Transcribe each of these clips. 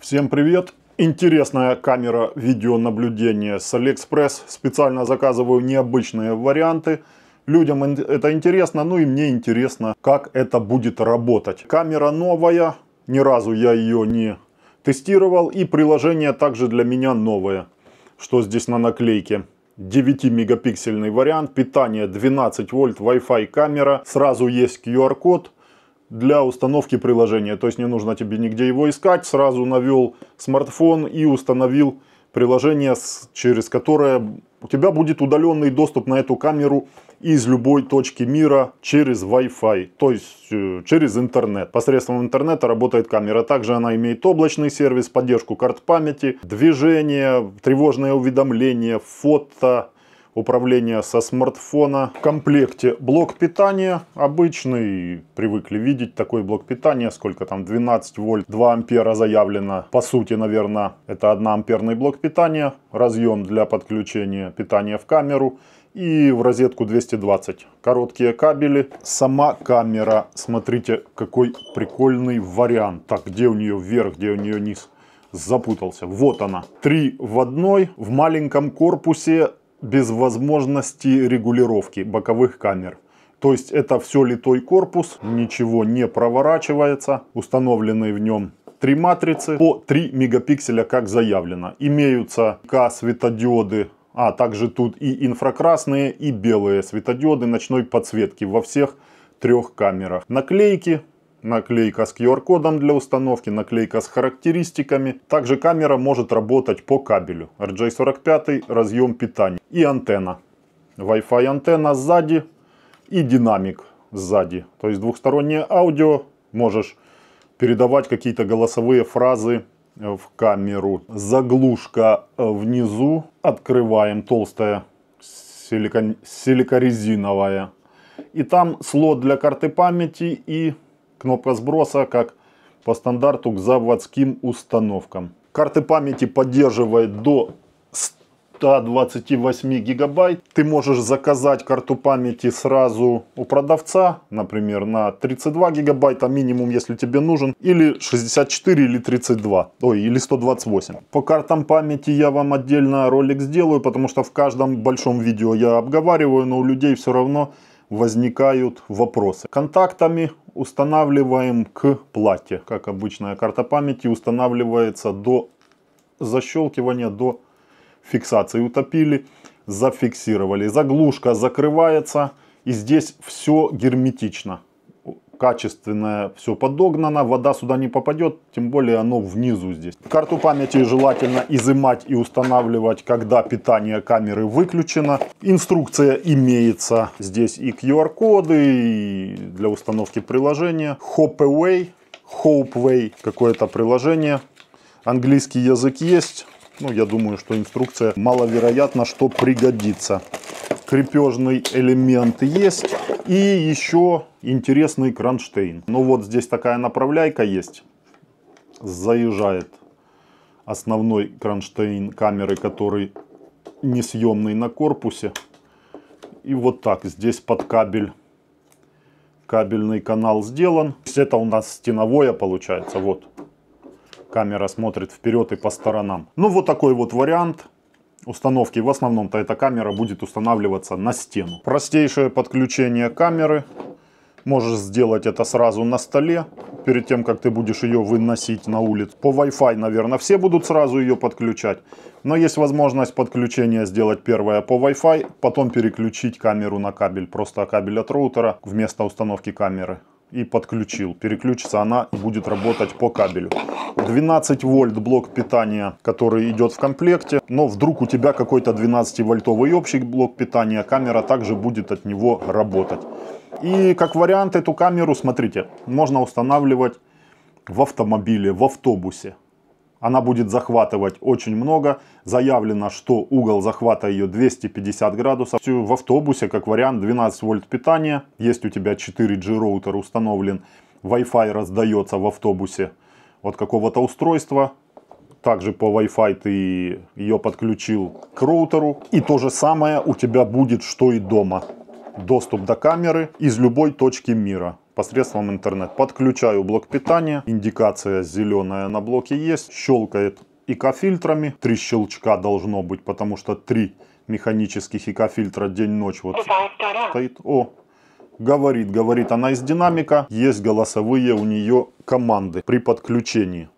Всем привет! Интересная камера видеонаблюдения с Алиэкспресс. Специально заказываю необычные варианты. Людям это интересно, ну и мне интересно, как это будет работать. Камера новая, ни разу я ее не тестировал. И приложение также для меня новое, что здесь на наклейке. 9-мегапиксельный вариант, питание 12 вольт, Wi-Fi камера, сразу есть QR-код для установки приложения. То есть не нужно тебе нигде его искать, сразу навел смартфон и установил приложение, через которое у тебя будет удаленный доступ на эту камеру из любой точки мира через Wi-Fi, то есть э, через интернет. Посредством интернета работает камера. Также она имеет облачный сервис, поддержку карт памяти, движение, тревожное уведомление, фото, управление со смартфона. В комплекте блок питания обычный, привыкли видеть такой блок питания, сколько там 12 вольт, 2 ампера заявлено. По сути, наверное, это 1 амперный блок питания, разъем для подключения питания в камеру и в розетку 220. Короткие кабели. Сама камера, смотрите, какой прикольный вариант. Так, где у нее вверх, где у нее низ? запутался. Вот она. Три в одной, в маленьком корпусе без возможности регулировки боковых камер. То есть это все литой корпус, ничего не проворачивается, установленные в нем три матрицы по 3 мегапикселя, как заявлено. Имеются К-светодиоды, а также тут и инфракрасные, и белые светодиоды ночной подсветки во всех трех камерах. Наклейки наклейка с QR-кодом для установки, наклейка с характеристиками. Также камера может работать по кабелю. RJ45, разъем питания и антенна. Wi-Fi антенна сзади и динамик сзади. То есть двухстороннее аудио. Можешь передавать какие-то голосовые фразы в камеру. Заглушка внизу. Открываем толстая силико силикорезиновая. И там слот для карты памяти и Кнопка сброса, как по стандарту, к заводским установкам. Карты памяти поддерживает до 128 гигабайт. Ты можешь заказать карту памяти сразу у продавца, например, на 32 гигабайта минимум, если тебе нужен, или 64, или 32, ой, или 128. По картам памяти я вам отдельно ролик сделаю, потому что в каждом большом видео я обговариваю, но у людей все равно возникают вопросы. Контактами устанавливаем к плате. Как обычная карта памяти устанавливается до защелкивания, до фиксации. Утопили, зафиксировали. Заглушка закрывается и здесь все герметично качественное, все подогнано, вода сюда не попадет, тем более оно внизу здесь. Карту памяти желательно изымать и устанавливать, когда питание камеры выключено. Инструкция имеется. Здесь и QR-коды для установки приложения. Hopeway, Hopeway, какое-то приложение. Английский язык есть. Ну, я думаю, что инструкция маловероятно, что пригодится. Крепежный элемент есть. И еще интересный кронштейн. Ну вот здесь такая направляйка есть. Заезжает основной кронштейн камеры, который несъемный на корпусе. И вот так, здесь под кабель, кабельный канал сделан. Это у нас стеновое получается, вот. Камера смотрит вперед и по сторонам. Ну вот такой вот вариант установки. В основном-то эта камера будет устанавливаться на стену. Простейшее подключение камеры. Можешь сделать это сразу на столе, перед тем, как ты будешь ее выносить на улицу. По Wi-Fi, наверное, все будут сразу ее подключать. Но есть возможность подключения сделать первое по Wi-Fi, потом переключить камеру на кабель. Просто кабель от роутера вместо установки камеры и подключил. Переключится она и будет работать по кабелю. 12 вольт блок питания, который идет в комплекте. Но вдруг у тебя какой-то 12 вольтовый общий блок питания, камера также будет от него работать. И как вариант эту камеру, смотрите, можно устанавливать в автомобиле, в автобусе. Она будет захватывать очень много. Заявлено, что угол захвата ее 250 градусов. В автобусе, как вариант, 12 вольт питания. Есть у тебя 4G роутер установлен. Wi-Fi раздается в автобусе от какого-то устройства. Также по Wi-Fi ты ее подключил к роутеру. И то же самое у тебя будет, что и дома. Доступ до камеры из любой точки мира посредством интернет. Подключаю блок питания, индикация зеленая на блоке есть, щелкает икофильтрами, три щелчка должно быть, потому что три механических икофильтра день-ночь вот стоит. О, говорит, говорит она из динамика, есть голосовые у нее команды при подключении.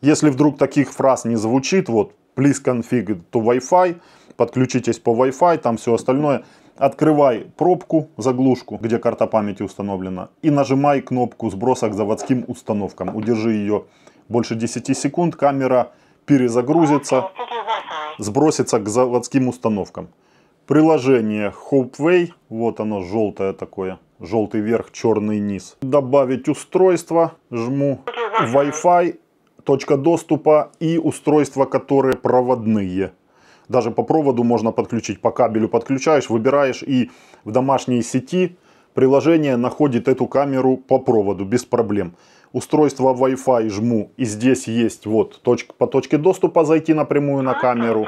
Если вдруг таких фраз не звучит, вот, please configure to Wi-Fi, подключитесь по Wi-Fi, там все остальное – открывай пробку, заглушку, где карта памяти установлена, и нажимай кнопку сброса к заводским установкам. Удержи ее больше 10 секунд, камера перезагрузится, сбросится к заводским установкам. Приложение Hopeway, вот оно желтое такое, желтый верх, черный низ. Добавить устройство, жму Wi-Fi, точка доступа и устройства, которые проводные даже по проводу можно подключить, по кабелю подключаешь, выбираешь и в домашней сети приложение находит эту камеру по проводу без проблем. Устройство Wi-Fi жму и здесь есть вот точка, по точке доступа зайти напрямую на камеру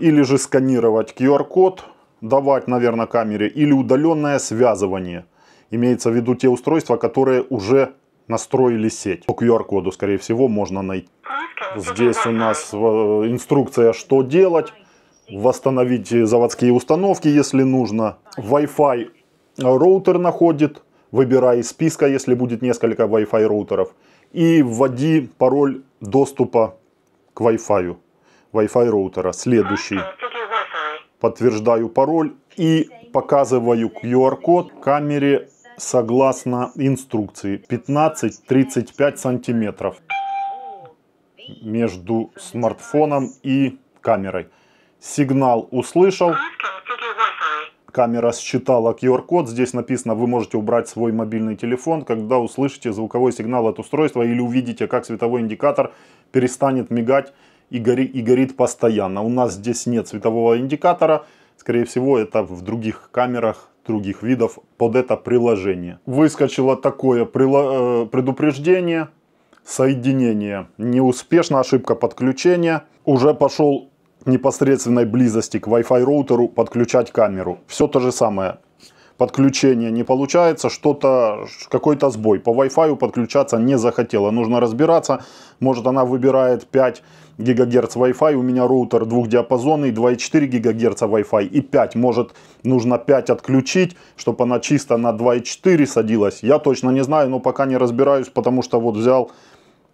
или же сканировать QR-код, давать, наверное, камере или удаленное связывание. Имеется в виду те устройства, которые уже настроили сеть. По QR-коду, скорее всего, можно найти. Здесь у нас э, инструкция, что делать. Восстановить заводские установки, если нужно. Wi-Fi роутер находит. Выбирай из списка, если будет несколько Wi-Fi роутеров. И вводи пароль доступа к Wi-Fi. Wi-Fi роутера. Следующий. Подтверждаю пароль и показываю QR-код камере согласно инструкции 15-35 сантиметров между смартфоном и камерой. Сигнал услышал. Камера считала QR-код. Здесь написано, вы можете убрать свой мобильный телефон, когда услышите звуковой сигнал от устройства или увидите, как световой индикатор перестанет мигать и, гори, и горит постоянно. У нас здесь нет светового индикатора. Скорее всего, это в других камерах других видов под это приложение. Выскочило такое э, предупреждение, соединение неуспешно, ошибка подключения. Уже пошел непосредственной близости к Wi-Fi роутеру подключать камеру. Все то же самое. Подключение не получается, что-то, какой-то сбой. По Wi-Fi подключаться не захотела. Нужно разбираться. Может она выбирает 5 ГГц Wi-Fi, у меня роутер двухдиапазонный, 2,4 ГГц Wi-Fi и 5. Может, нужно 5 отключить, чтобы она чисто на 2,4 садилась. Я точно не знаю, но пока не разбираюсь, потому что вот взял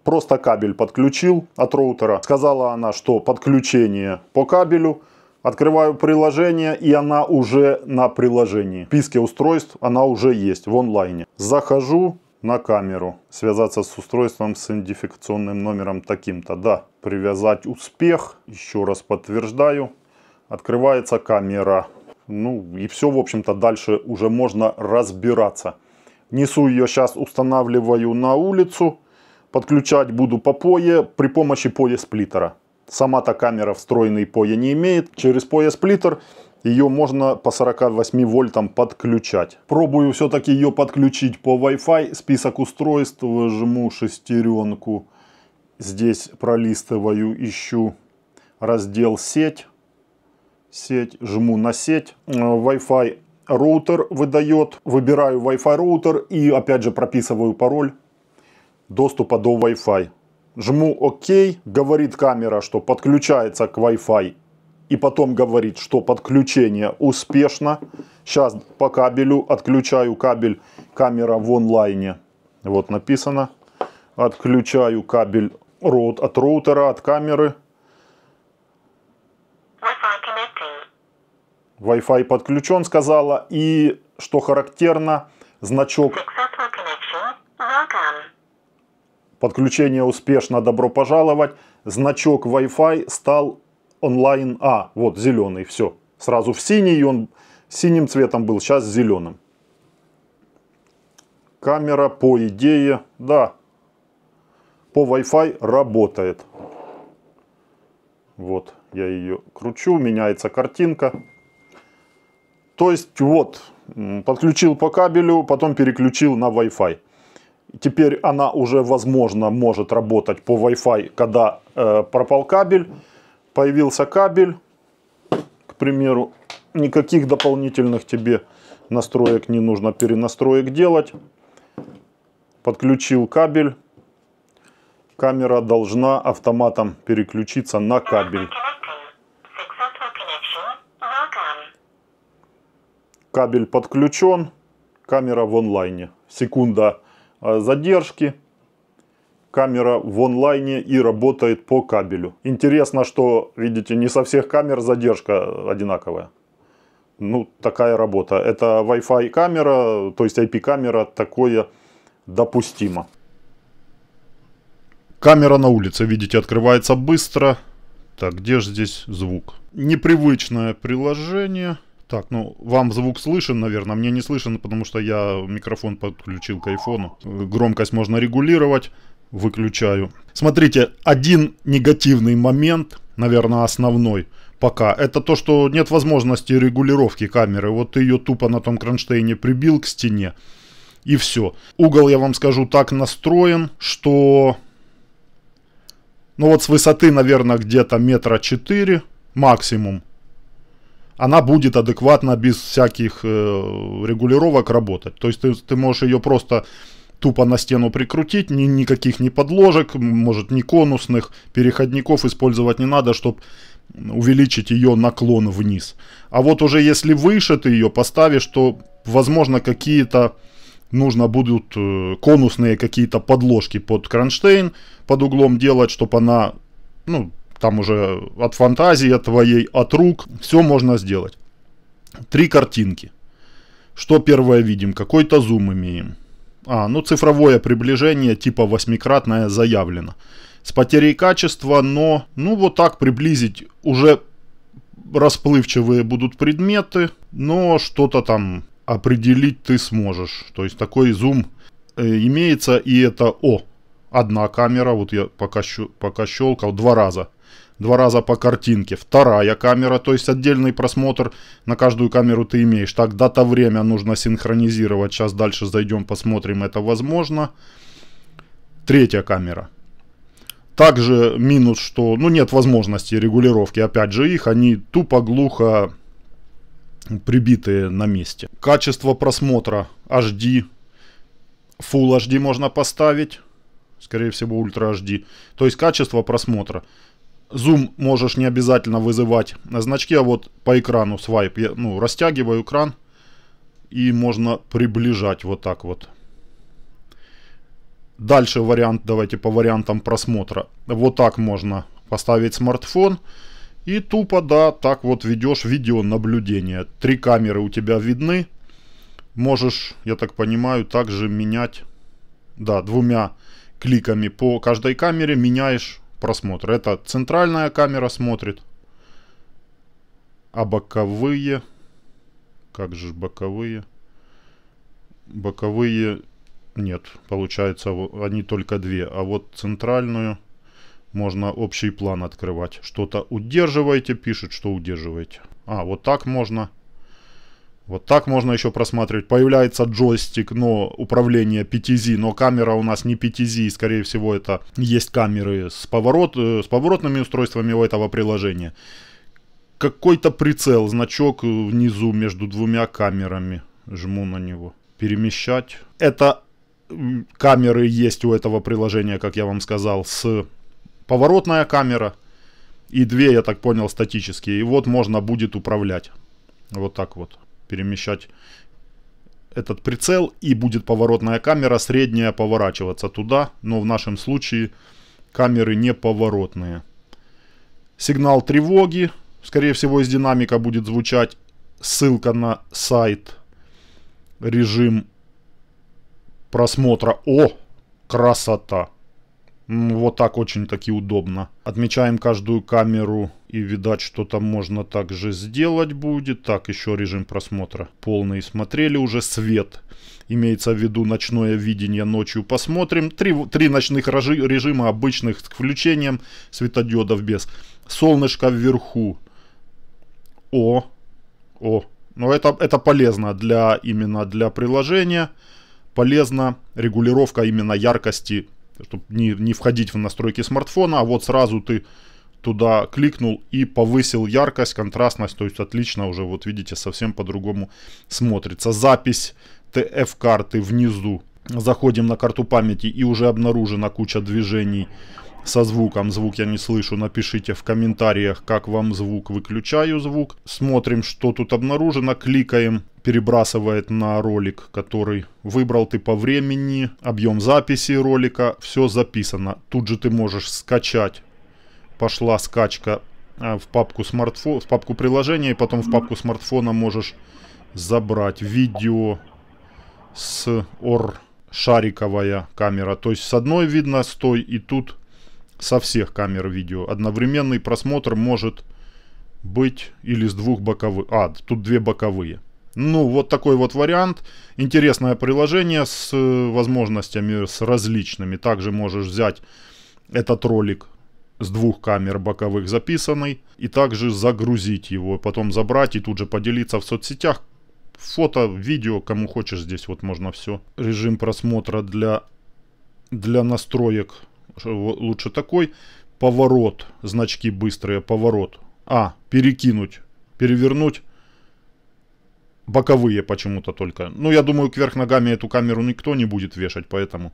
просто кабель, подключил от роутера. Сказала она, что подключение по кабелю. Открываю приложение, и она уже на приложении. В списке устройств она уже есть в онлайне. Захожу, на камеру, связаться с устройством с идентификационным номером таким-то. Да, привязать успех, еще раз подтверждаю, открывается камера. Ну и все, в общем-то, дальше уже можно разбираться. Несу ее сейчас, устанавливаю на улицу. Подключать буду по пое при помощи поя сплиттера. Сама-то камера встроенный поя не имеет. Через поя сплиттер ее можно по 48 вольтам подключать. Пробую все-таки ее подключить по Wi-Fi. Список устройств, жму шестеренку. Здесь пролистываю, ищу раздел сеть. Сеть, жму на сеть. Э, Wi-Fi роутер выдает. Выбираю Wi-Fi роутер и опять же прописываю пароль доступа до Wi-Fi. Жму ОК, говорит камера, что подключается к Wi-Fi и потом говорит, что подключение успешно. Сейчас по кабелю отключаю кабель, камера в онлайне. Вот написано. Отключаю кабель роут, от роутера, от камеры. Wi-Fi подключен, сказала. И, что характерно, значок подключение успешно, добро пожаловать. Значок Wi-Fi стал онлайн А. Вот, зеленый, все. Сразу в синий, он синим цветом был, сейчас зеленым. Камера, по идее, да, по Wi-Fi работает. Вот, я ее кручу, меняется картинка. То есть, вот, подключил по кабелю, потом переключил на Wi-Fi. Теперь она уже, возможно, может работать по Wi-Fi, когда э, пропал кабель появился кабель, к примеру, никаких дополнительных тебе настроек не нужно перенастроек делать. Подключил кабель. Камера должна автоматом переключиться на кабель. Кабель подключен, камера в онлайне. Секунда э, задержки камера в онлайне и работает по кабелю. Интересно, что, видите, не со всех камер задержка одинаковая. Ну, такая работа. Это Wi-Fi камера, то есть IP камера, такое допустимо. Камера на улице, видите, открывается быстро. Так, где же здесь звук? Непривычное приложение. Так, ну, вам звук слышен, наверное. Мне не слышен, потому что я микрофон подключил к айфону. Громкость можно регулировать выключаю. Смотрите, один негативный момент, наверное, основной пока, это то, что нет возможности регулировки камеры. Вот ты ее тупо на том кронштейне прибил к стене, и все. Угол, я вам скажу, так настроен, что... Ну вот с высоты, наверное, где-то метра четыре максимум. Она будет адекватно без всяких э, регулировок работать. То есть ты, ты можешь ее просто тупо на стену прикрутить, ни, никаких ни подложек, может ни конусных, переходников использовать не надо, чтобы увеличить ее наклон вниз. А вот уже если выше ты ее поставишь, то возможно какие-то нужно будут э, конусные какие-то подложки под кронштейн под углом делать, чтобы она, ну, там уже от фантазии от твоей, от рук, все можно сделать. Три картинки. Что первое видим? Какой-то зум имеем. А, ну цифровое приближение типа восьмикратное заявлено. С потерей качества, но ну вот так приблизить уже расплывчивые будут предметы, но что-то там определить ты сможешь. То есть такой зум э, имеется и это О. Одна камера, вот я пока, щел, пока щелкал, два раза два раза по картинке. Вторая камера, то есть отдельный просмотр на каждую камеру ты имеешь. Так, дата-время нужно синхронизировать. Сейчас дальше зайдем, посмотрим, это возможно. Третья камера. Также минус, что ну нет возможности регулировки, опять же, их. Они тупо-глухо прибитые на месте. Качество просмотра HD. Full HD можно поставить. Скорее всего, Ultra HD. То есть качество просмотра. Зум можешь не обязательно вызывать значки, а вот по экрану свайп, я, ну, растягиваю экран и можно приближать вот так вот. Дальше вариант, давайте по вариантам просмотра. Вот так можно поставить смартфон и тупо, да, так вот ведешь видеонаблюдение. Три камеры у тебя видны. Можешь, я так понимаю, также менять, да, двумя кликами по каждой камере меняешь просмотра. Это центральная камера смотрит, а боковые, как же боковые, боковые нет, получается они только две, а вот центральную можно общий план открывать. Что-то удерживаете, пишет, что удерживаете. А, вот так можно. Вот так можно еще просматривать. Появляется джойстик, но управление 5Z, но камера у нас не 5Z, скорее всего это есть камеры с, поворот, э, с поворотными устройствами у этого приложения. Какой-то прицел, значок внизу между двумя камерами. Жму на него. Перемещать. Это камеры есть у этого приложения, как я вам сказал, с поворотная камера и две, я так понял, статические. И вот можно будет управлять. Вот так вот перемещать этот прицел и будет поворотная камера средняя поворачиваться туда, но в нашем случае камеры не поворотные. Сигнал тревоги, скорее всего из динамика будет звучать ссылка на сайт, режим просмотра. О, красота! Вот так очень таки удобно. Отмечаем каждую камеру и видать, что там можно также сделать будет. Так, еще режим просмотра полный. Смотрели уже свет. Имеется в виду ночное видение ночью. Посмотрим. Три, три ночных режима обычных с включением светодиодов без. Солнышко вверху. О. О. Но это, это полезно для именно для приложения. Полезна регулировка именно яркости чтобы не, не входить в настройки смартфона, а вот сразу ты туда кликнул и повысил яркость, контрастность, то есть отлично уже, вот видите, совсем по-другому смотрится. Запись TF-карты внизу. Заходим на карту памяти и уже обнаружена куча движений со звуком. Звук я не слышу, напишите в комментариях, как вам звук. Выключаю звук. Смотрим, что тут обнаружено, кликаем. Перебрасывает на ролик, который выбрал ты по времени, объем записи ролика, все записано. Тут же ты можешь скачать пошла скачка а, в папку смартфон, в папку приложения, и потом в папку смартфона можешь забрать видео с ор шариковая камера. То есть с одной видно с той и тут со всех камер видео. Одновременный просмотр может быть или с двух боковых. А, тут две боковые. Ну, вот такой вот вариант. Интересное приложение с э, возможностями, с различными. Также можешь взять этот ролик с двух камер боковых записанный, и также загрузить его, потом забрать и тут же поделиться в соцсетях. Фото, видео, кому хочешь здесь вот можно все. Режим просмотра для, для настроек лучше такой. Поворот, значки быстрые, поворот. А, перекинуть, перевернуть. Боковые почему-то только. Ну, я думаю, кверх ногами эту камеру никто не будет вешать, поэтому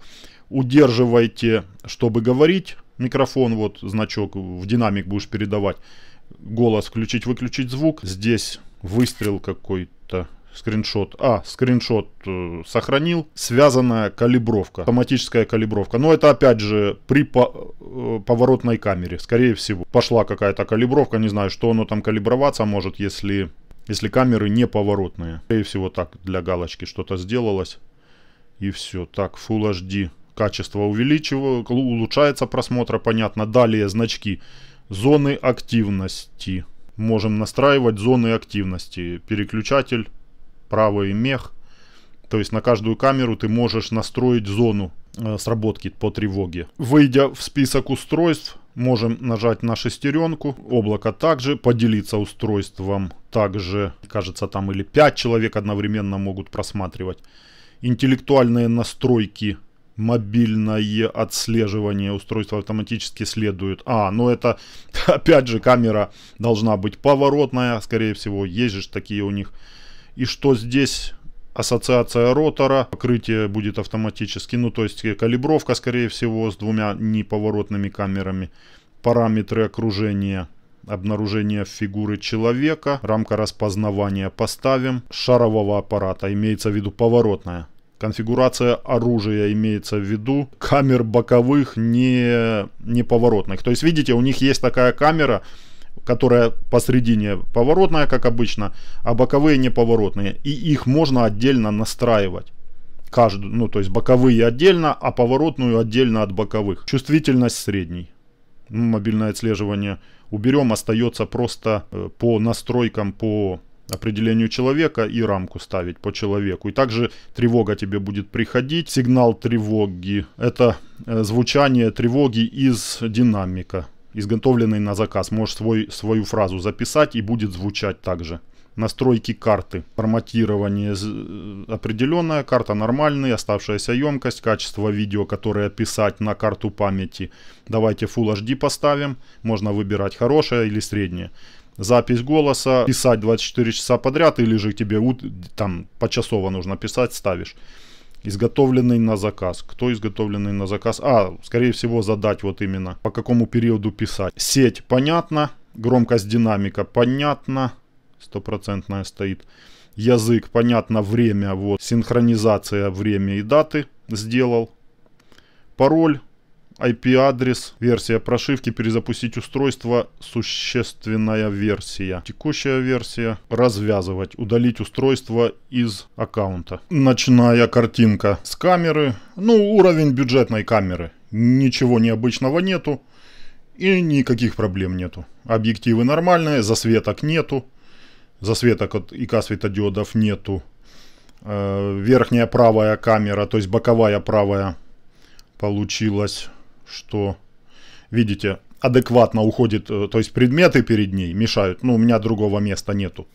удерживайте, чтобы говорить микрофон, вот значок, в динамик будешь передавать, голос, включить, выключить звук. Здесь выстрел какой-то, скриншот. А, скриншот э, сохранил. Связанная калибровка, автоматическая калибровка. Но это опять же при по, э, поворотной камере, скорее всего. Пошла какая-то калибровка, не знаю, что оно там калиброваться может, если, если камеры не поворотные. Скорее всего так, для галочки что-то сделалось. И все. Так, Full HD качество увеличивается, улучшается просмотра, понятно. Далее значки зоны активности. Можем настраивать зоны активности. Переключатель, правый мех. То есть на каждую камеру ты можешь настроить зону э, сработки по тревоге. Выйдя в список устройств, можем нажать на шестеренку. Облако также, поделиться устройством также. Кажется, там или 5 человек одновременно могут просматривать. Интеллектуальные настройки мобильное отслеживание устройства автоматически следует. А, ну это, опять же, камера должна быть поворотная, скорее всего, есть же такие у них. И что здесь? Ассоциация ротора, покрытие будет автоматически, ну то есть калибровка, скорее всего, с двумя неповоротными камерами. Параметры окружения, обнаружение фигуры человека, рамка распознавания поставим, шарового аппарата, имеется в виду поворотная. Конфигурация оружия имеется в виду. Камер боковых не, не поворотных. То есть, видите, у них есть такая камера, которая посредине поворотная, как обычно, а боковые не поворотные. И их можно отдельно настраивать. Каждую, ну, то есть боковые отдельно, а поворотную отдельно от боковых. Чувствительность средней. Ну, мобильное отслеживание уберем, остается просто э, по настройкам по определению человека и рамку ставить по человеку. И также тревога тебе будет приходить. Сигнал тревоги – это э, звучание тревоги из динамика, изготовленный на заказ. Можешь свой, свою фразу записать и будет звучать также. Настройки карты. Форматирование э, определенная, карта нормальная, оставшаяся емкость, качество видео, которое писать на карту памяти. Давайте Full HD поставим. Можно выбирать хорошее или среднее запись голоса, писать 24 часа подряд, или же тебе там почасово нужно писать, ставишь. Изготовленный на заказ. Кто изготовленный на заказ? А, скорее всего, задать вот именно, по какому периоду писать. Сеть понятно, громкость динамика понятно, стопроцентная стоит. Язык понятно, время, вот, синхронизация время и даты сделал. Пароль IP-адрес, версия прошивки, перезапустить устройство, существенная версия. Текущая версия, развязывать, удалить устройство из аккаунта. Ночная картинка с камеры, ну уровень бюджетной камеры. Ничего необычного нету и никаких проблем нету. Объективы нормальные, засветок нету, засветок от ИК светодиодов нету. Э, верхняя правая камера, то есть боковая правая получилась что, видите, адекватно уходит, э, то есть предметы перед ней мешают, ну, у меня другого места нету.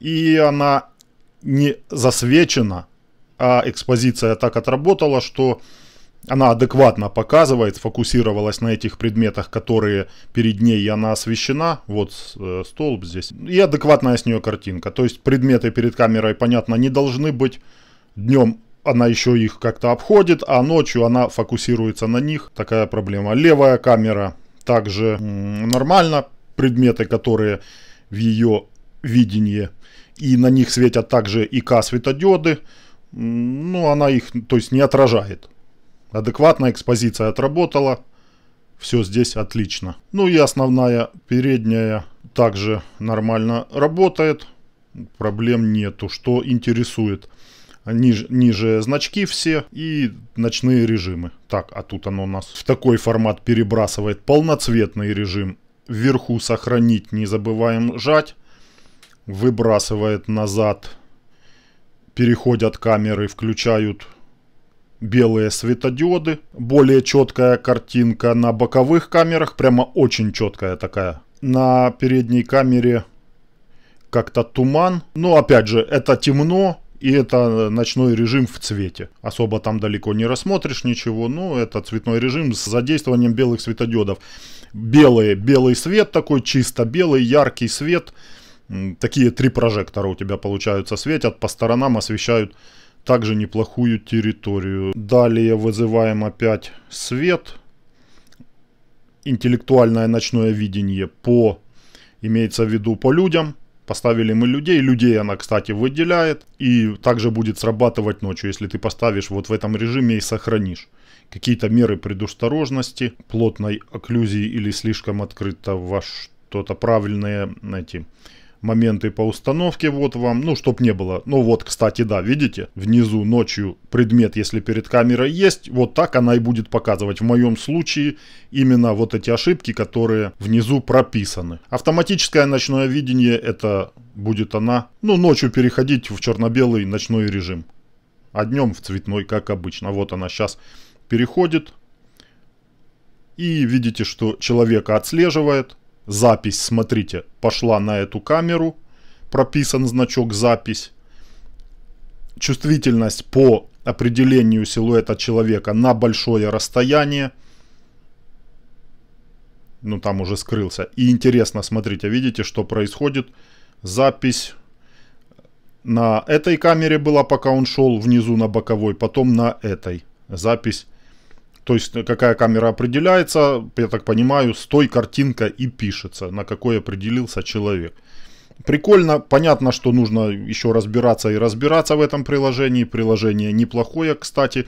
И она не засвечена, а экспозиция так отработала, что она адекватно показывает, фокусировалась на этих предметах, которые перед ней, и она освещена, вот э, столб здесь, и адекватная с нее картинка. То есть предметы перед камерой, понятно, не должны быть днем она еще их как-то обходит, а ночью она фокусируется на них. Такая проблема. Левая камера также нормально. Предметы, которые в ее видении. И на них светят также ИК светодиоды. Ну, она их, то есть, не отражает. Адекватная экспозиция отработала. Все здесь отлично. Ну и основная передняя также нормально работает. Проблем нету. Что интересует? ниж, ниже значки все и ночные режимы. Так, а тут оно у нас в такой формат перебрасывает. Полноцветный режим. Вверху сохранить, не забываем жать. Выбрасывает назад. Переходят камеры, включают белые светодиоды. Более четкая картинка на боковых камерах. Прямо очень четкая такая. На передней камере как-то туман. Но ну, опять же, это темно, и это ночной режим в цвете. Особо там далеко не рассмотришь ничего, но это цветной режим с задействованием белых светодиодов. Белый белый свет такой, чисто белый, яркий свет. Такие три прожектора у тебя получаются светят, по сторонам освещают также неплохую территорию. Далее вызываем опять свет. Интеллектуальное ночное видение по, имеется в виду по людям. Поставили мы людей, людей она, кстати, выделяет. И также будет срабатывать ночью, если ты поставишь вот в этом режиме и сохранишь. Какие-то меры предосторожности, плотной окклюзии или слишком открыто во что-то правильное эти моменты по установке вот вам, ну, чтоб не было. Ну вот, кстати, да, видите, внизу ночью предмет, если перед камерой есть, вот так она и будет показывать. В моем случае именно вот эти ошибки, которые внизу прописаны. Автоматическое ночное видение, это будет она, ну, ночью переходить в черно-белый ночной режим. А днем в цветной, как обычно. Вот она сейчас переходит. И видите, что человека отслеживает запись, смотрите, пошла на эту камеру, прописан значок запись. Чувствительность по определению силуэта человека на большое расстояние. Ну, там уже скрылся. И интересно, смотрите, видите, что происходит. Запись на этой камере была, пока он шел внизу на боковой, потом на этой. Запись то есть э, какая камера определяется, я так понимаю, с той картинка и пишется, на какой определился человек. Прикольно, понятно, что нужно еще разбираться и разбираться в этом приложении. Приложение неплохое, кстати,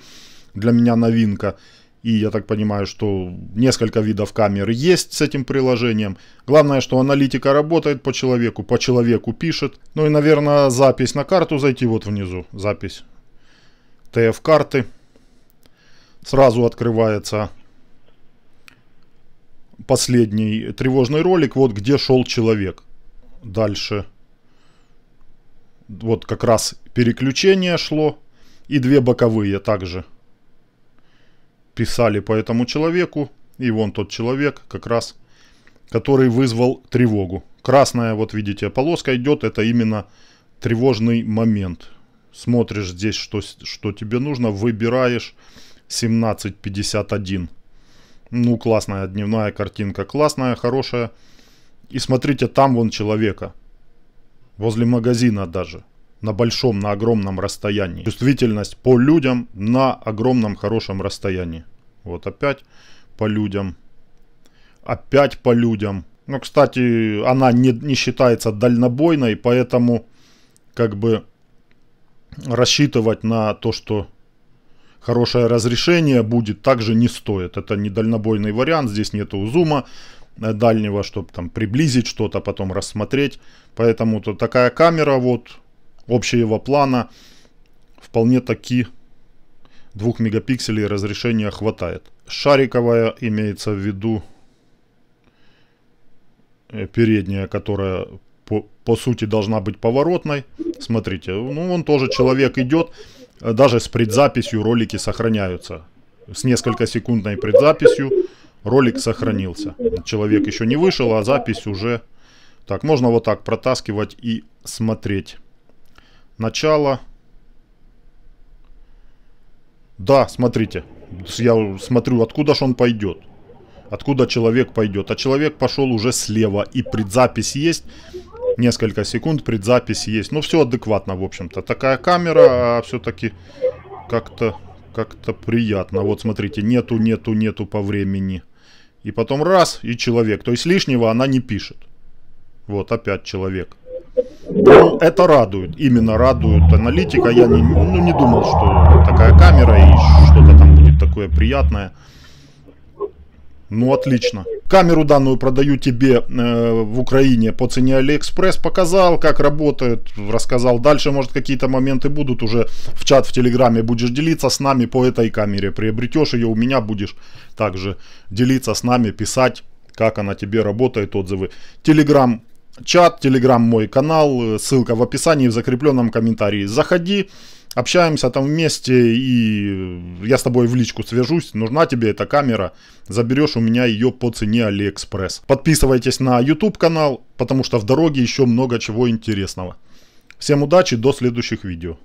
для меня новинка. И я так понимаю, что несколько видов камер есть с этим приложением. Главное, что аналитика работает по человеку, по человеку пишет. Ну и, наверное, запись на карту зайти вот внизу. Запись ТФ-карты сразу открывается последний тревожный ролик, вот где шел человек. Дальше. Вот как раз переключение шло. И две боковые также писали по этому человеку. И вон тот человек как раз, который вызвал тревогу. Красная, вот видите, полоска идет, это именно тревожный момент. Смотришь здесь, что, что тебе нужно, выбираешь 17.51. Ну, классная дневная картинка, классная, хорошая. И смотрите, там вон человека. Возле магазина даже. На большом, на огромном расстоянии. Чувствительность по людям на огромном, хорошем расстоянии. Вот опять по людям. Опять по людям. Ну, кстати, она не, не считается дальнобойной, поэтому как бы рассчитывать на то, что хорошее разрешение будет, также не стоит. Это не дальнобойный вариант, здесь нету зума э, дальнего, чтобы там приблизить что-то, потом рассмотреть. Поэтому то такая камера вот общего плана вполне таки 2 мегапикселей разрешения хватает. Шариковая имеется в виду э, передняя, которая по, по сути должна быть поворотной. Смотрите, ну он тоже человек идет. Даже с предзаписью ролики сохраняются. С несколько секундной предзаписью ролик сохранился. Человек еще не вышел, а запись уже... Так, можно вот так протаскивать и смотреть. Начало. Да, смотрите. Я смотрю, откуда же он пойдет. Откуда человек пойдет. А человек пошел уже слева. И предзапись есть несколько секунд предзапись есть. Но ну, все адекватно, в общем-то. Такая камера а все-таки как-то как-то приятно. Вот смотрите, нету, нету, нету по времени. И потом раз, и человек. То есть лишнего она не пишет. Вот, опять человек. Ну, это радует, именно радует аналитика. Я не, ну, не думал, что такая камера и что-то там будет такое приятное. Ну отлично. Камеру данную продаю тебе э, в Украине по цене Алиэкспресс. Показал, как работает, рассказал. Дальше, может, какие-то моменты будут уже в чат в Телеграме. Будешь делиться с нами по этой камере. Приобретешь ее у меня, будешь также делиться с нами, писать, как она тебе работает, отзывы. Телеграм чат, телеграм мой канал, э, ссылка в описании, в закрепленном комментарии. Заходи общаемся там вместе, и э, я с тобой в личку свяжусь. Нужна тебе эта камера, заберешь у меня ее по цене Алиэкспресс. Подписывайтесь на YouTube канал, потому что в дороге еще много чего интересного. Всем удачи, до следующих видео.